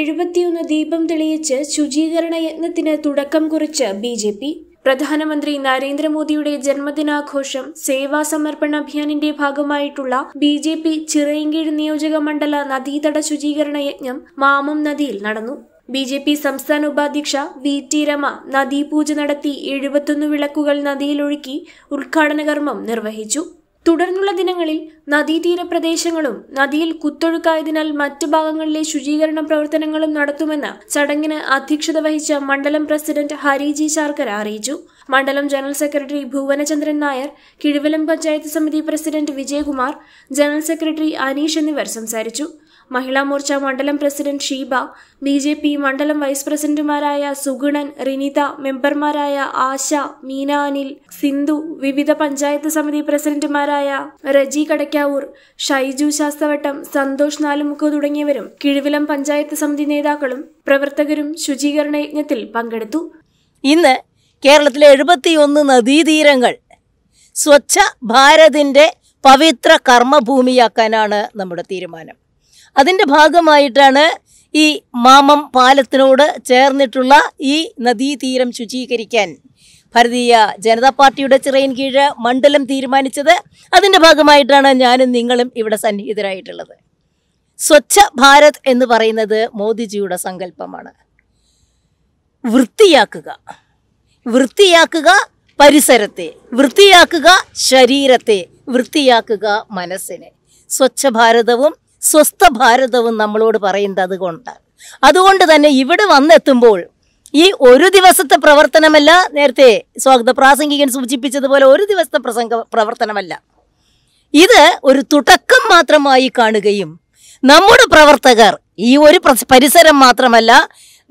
എഴുപത്തിയൊന്ന് ദീപം തെളിയിച്ച് ശുചീകരണ യജ്ഞത്തിന് തുടക്കം കുറിച്ച് ബി ജെ പി പ്രധാനമന്ത്രി നരേന്ദ്രമോദിയുടെ ജന്മദിനാഘോഷം സേവാ സമർപ്പണ അഭിയാനിന്റെ ഭാഗമായിട്ടുള്ള ബി ജെ പി ചിറയൻകീഴ് നിയോജക മണ്ഡല നദീതട ശുചീകരണ യജ്ഞം മാമം നദിയിൽ നടന്നു ബി ജെ പി സംസ്ഥാന ഉപാധ്യക്ഷ വി ടി രമ നദീപൂജ നടത്തി എഴുപത്തൊന്ന് വിളക്കുകൾ നദിയിലൊഴുക്കി ഉദ്ഘാടന കർമ്മം നിർവഹിച്ചു തുടർന്നുള്ള ദിനങ്ങളിൽ നദീതീര പ്രദേശങ്ങളും നദിയിൽ കുത്തൊഴുക്കായതിനാൽ മറ്റു ഭാഗങ്ങളിലെ ശുചീകരണ പ്രവർത്തനങ്ങളും നടത്തുമെന്ന് ചടങ്ങിന് അധ്യക്ഷത വഹിച്ച മണ്ഡലം പ്രസിഡന്റ് ഹരിജി ശാർക്കര അറിയിച്ചു മണ്ഡലം ജനറൽ സെക്രട്ടറി ഭുവനചന്ദ്രൻ നായർ കിഴുവലം പഞ്ചായത്ത് സമിതി president Vijayakumar general secretary Aneesh എന്നിവർ സംസാരിച്ചു മഹിളാ മോർച്ച മണ്ഡലം president Sheeba B J P മണ്ഡലം വൈസ് പ്രസിഡന്റുമാരായ സുഗുണൻ റിനിത മെമ്പർമാരായ ആശ മീന അനിൽ സിന്ധു വിവിധ പഞ്ചായത്ത് സമിതി പ്രസിഡന്റുമാരായ റജി കടക്കാവൂർ ഷൈജു ശാസ്തവട്ടം സന്തോഷ് നാലുമുക്ക് തുടങ്ങിയവരും കിഴിവിലം പഞ്ചായത്ത് സമിതി നേതാക്കളും പ്രവർത്തകരും ശുചീകരണ യജ്ഞത്തിൽ പങ്കെടുത്തു ഇന്ന് കേരളത്തിലെ എഴുപത്തിയൊന്ന് നദീതീരങ്ങൾ സ്വച്ഛ ഭാരതിൻ്റെ പവിത്ര കർമ്മഭൂമിയാക്കാനാണ് നമ്മുടെ തീരുമാനം അതിൻ്റെ ഭാഗമായിട്ടാണ് ഈ മാമം പാലത്തിനോട് ചേർന്നിട്ടുള്ള ഈ നദീതീരം ശുചീകരിക്കാൻ ഭാരതീയ ജനതാ പാർട്ടിയുടെ ചിറയിൻ കീഴ് മണ്ഡലം തീരുമാനിച്ചത് അതിൻ്റെ ഭാഗമായിട്ടാണ് ഞാനും നിങ്ങളും ഇവിടെ സന്നിഹിതരായിട്ടുള്ളത് സ്വച്ഛ ഭാരത് എന്ന് പറയുന്നത് മോദിജിയുടെ സങ്കല്പമാണ് വൃത്തിയാക്കുക വൃത്തിയാക്കുക പരിസരത്തെ വൃത്തിയാക്കുക ശരീരത്തെ വൃത്തിയാക്കുക മനസ്സിനെ സ്വച്ഛ ഭാരതവും സ്വസ്ഥ ഭാരതവും നമ്മളോട് പറയുന്നത് അതുകൊണ്ടാണ് അതുകൊണ്ട് തന്നെ ഇവിടെ വന്നെത്തുമ്പോൾ ഈ ഒരു ദിവസത്തെ പ്രവർത്തനമല്ല നേരത്തെ സ്വാഗത പ്രാസംഗികൻ സൂചിപ്പിച്ചതുപോലെ ഒരു ദിവസത്തെ പ്രസംഗ പ്രവർത്തനമല്ല ഇത് ഒരു തുടക്കം മാത്രമായി കാണുകയും നമ്മുടെ പ്രവർത്തകർ ഈ ഒരു പരിസരം മാത്രമല്ല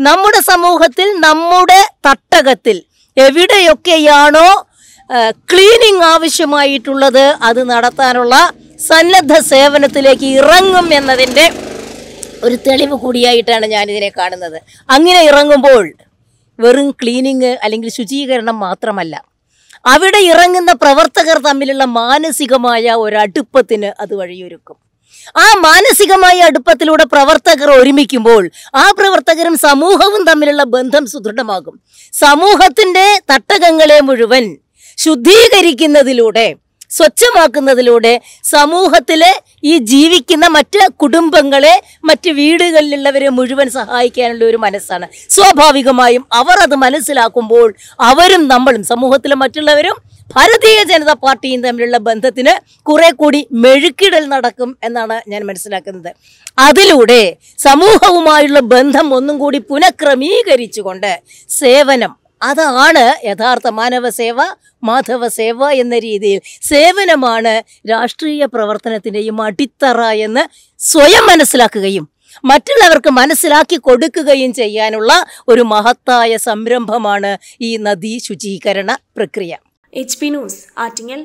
നമ്മുടെ സമൂഹത്തിൽ നമ്മുടെ തട്ടകത്തിൽ എവിടെയൊക്കെയാണോ ക്ലീനിങ് ആവശ്യമായിട്ടുള്ളത് അത് നടത്താനുള്ള സന്നദ്ധ സേവനത്തിലേക്ക് ഇറങ്ങും എന്നതിൻ്റെ ഒരു തെളിവ് കൂടിയായിട്ടാണ് ഞാനിതിനെ കാണുന്നത് അങ്ങനെ ഇറങ്ങുമ്പോൾ വെറും ക്ലീനിങ് അല്ലെങ്കിൽ ശുചീകരണം മാത്രമല്ല അവിടെ ഇറങ്ങുന്ന പ്രവർത്തകർ തമ്മിലുള്ള മാനസികമായ ഒരടുപ്പത്തിന് അത് വഴിയൊരുക്കും ആ മാനസികമായ അടുപ്പത്തിലൂടെ പ്രവർത്തകർ ഒരുമിക്കുമ്പോൾ ആ പ്രവർത്തകരും സമൂഹവും തമ്മിലുള്ള ബന്ധം സുദൃഢമാകും സമൂഹത്തിൻ്റെ തട്ടകങ്ങളെ മുഴുവൻ ശുദ്ധീകരിക്കുന്നതിലൂടെ സ്വച്ഛമാക്കുന്നതിലൂടെ സമൂഹത്തിലെ ഈ ജീവിക്കുന്ന മറ്റ് കുടുംബങ്ങളെ മറ്റ് വീടുകളിലുള്ളവരെ മുഴുവൻ സഹായിക്കാനുള്ള ഒരു മനസ്സാണ് സ്വാഭാവികമായും അവർ അത് മനസ്സിലാക്കുമ്പോൾ അവരും നമ്മളും സമൂഹത്തിലെ മറ്റുള്ളവരും ഭാരതീയ ജനതാ പാർട്ടിയും തമ്മിലുള്ള ബന്ധത്തിന് കുറെ കൂടി മെഴുക്കിടൽ നടക്കും എന്നാണ് ഞാൻ മനസ്സിലാക്കുന്നത് അതിലൂടെ സമൂഹവുമായുള്ള ബന്ധം ഒന്നും കൂടി പുനഃക്രമീകരിച്ചുകൊണ്ട് സേവനം അതാണ് യഥാർത്ഥ മാനവ സേവ മാധവ സേവ എന്ന രീതിയിൽ സേവനമാണ് രാഷ്ട്രീയ പ്രവർത്തനത്തിൻ്റെയും അടിത്തറ എന്ന് സ്വയം മനസ്സിലാക്കുകയും മറ്റുള്ളവർക്ക് മനസ്സിലാക്കി കൊടുക്കുകയും ചെയ്യാനുള്ള ഒരു മഹത്തായ സംരംഭമാണ് ഈ നദീ ശുചീകരണ പ്രക്രിയ എച്ച് പി ന്യൂസ് ആറ്റിങ്ങൽ